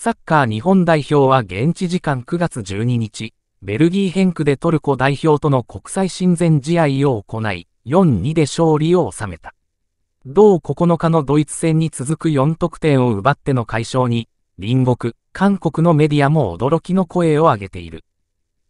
サッカー日本代表は現地時間9月12日、ベルギーンクでトルコ代表との国際親善試合を行い、4-2で勝利を収めた。同9日のドイツ戦に続く4得点を奪っての解消に、隣国、韓国のメディアも驚きの声を上げている。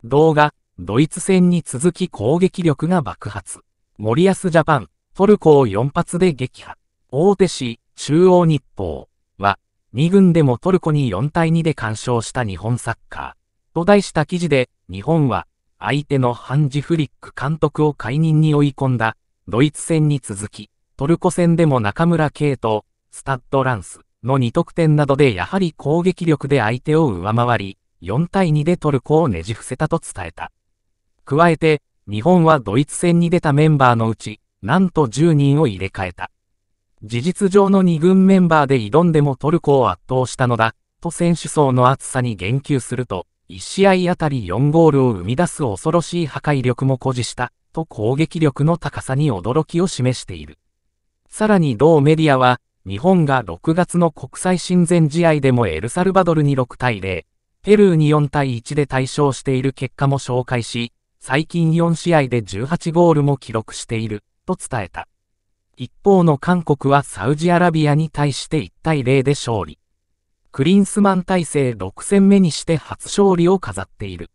動画、ドイツ戦に続き攻撃力が爆発。森安ジャパン、トルコを4発で撃破。大手市、中央日報は、2軍でもトルコに4対2で完勝した日本サッカー。と題した記事で、日本は、相手のハンジ・フリック監督を解任に追い込んだ、ドイツ戦に続き、トルコ戦でも中村圭と、スタッドランスの2得点などでやはり攻撃力で相手を上回り、4対2でトルコをねじ伏せたと伝えた。加えて、日本はドイツ戦に出たメンバーのうち、なんと10人を入れ替えた。事実上の2軍メンバーで挑んでもトルコを圧倒したのだ、と選手層の厚さに言及すると、1試合あたり4ゴールを生み出す恐ろしい破壊力も誇示した、と攻撃力の高さに驚きを示している。さらに同メディアは、日本が6月の国際親善試合でもエルサルバドルに6対0、ペルーに4対1で対勝している結果も紹介し、最近4試合で18ゴールも記録している、と伝えた。一方の韓国はサウジアラビアに対して1対0で勝利。クリンスマン体制6戦目にして初勝利を飾っている。